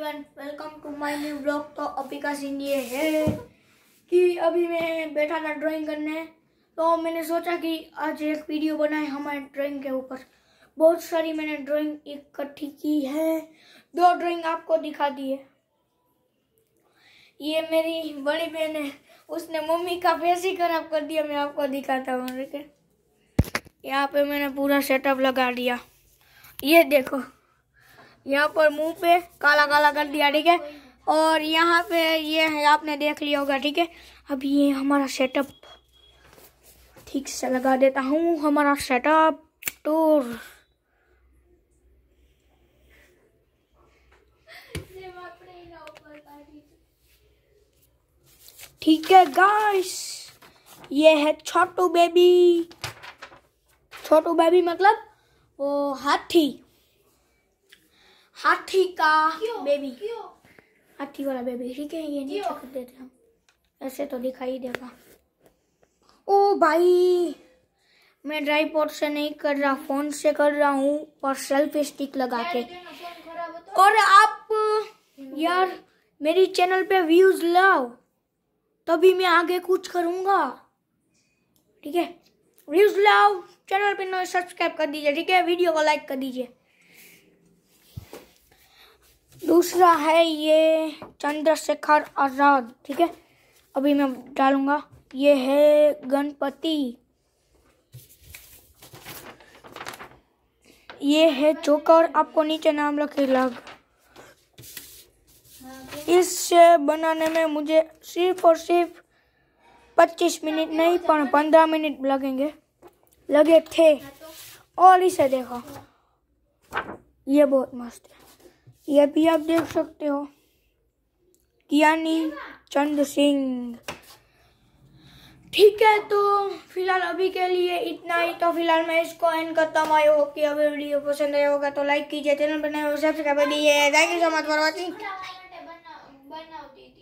everyone welcome to my new blog तो अभी का सीन ये है कि अभी मैं बैठा था ड्राइंग करने तो मैंने सोचा कि आज एक वीडियो बनाए हमारे ड्राइंग के ऊपर बहुत सारी मैंने ड्राइंग इकट्ठी की है दो ड्राइंग आपको दिखा दी है ये मेरी बड़ी बहन है उसने मम्मी का फेस ही खराब कर दिया मैं आपको दिखाता हूँ यहाँ पे मैंने पूरा सेटअप लगा दिया ये देखो यहाँ पर मुंह पे काला काला कर दिया ठीक है और यहाँ पे ये है आपने देख लिया होगा ठीक है अब ये हमारा सेटअप ठीक से लगा देता हूँ हमारा सेटअप टूर ठीक है गाइस ये है छोटू बेबी छोटू बेबी मतलब वो हाथी हाथी का बेबी हाथी वाला बेबी ठीक है ये नीचे कर देते हम ऐसे तो दिखाई देगा ओ भाई मैं ट्राईपोर्ट से नहीं कर रहा फोन से कर रहा हूँ और सेल्फ स्टिक लगा के और आप यार मेरी चैनल पे व्यूज लाओ तभी मैं आगे कुछ करूँगा ठीक है व्यूज लाओ चैनल पे सब्सक्राइब कर दीजिए ठीक है वीडियो को लाइक कर दीजिए दूसरा है ये चंद्रशेखर आज़ाद ठीक है अभी मैं डालूंगा ये है गणपति ये है चोकर आपको नीचे नाम लगे लग इससे बनाने में मुझे सिर्फ और सिर्फ पच्चीस मिनट नहीं पर पंद्रह मिनट लगेंगे लगे थे और इसे देखो ये बहुत मस्त है यह भी आप देख सकते हो यानी चंद सिंह ठीक है तो फिलहाल अभी के लिए इतना ही तो फिलहाल मैं इसको एंड करता हूँ आई होप कि अभी वीडियो पसंद आया होगा तो लाइक कीजिए चैनल बनाए और सब्सक्राइब करिए thank you so much for watching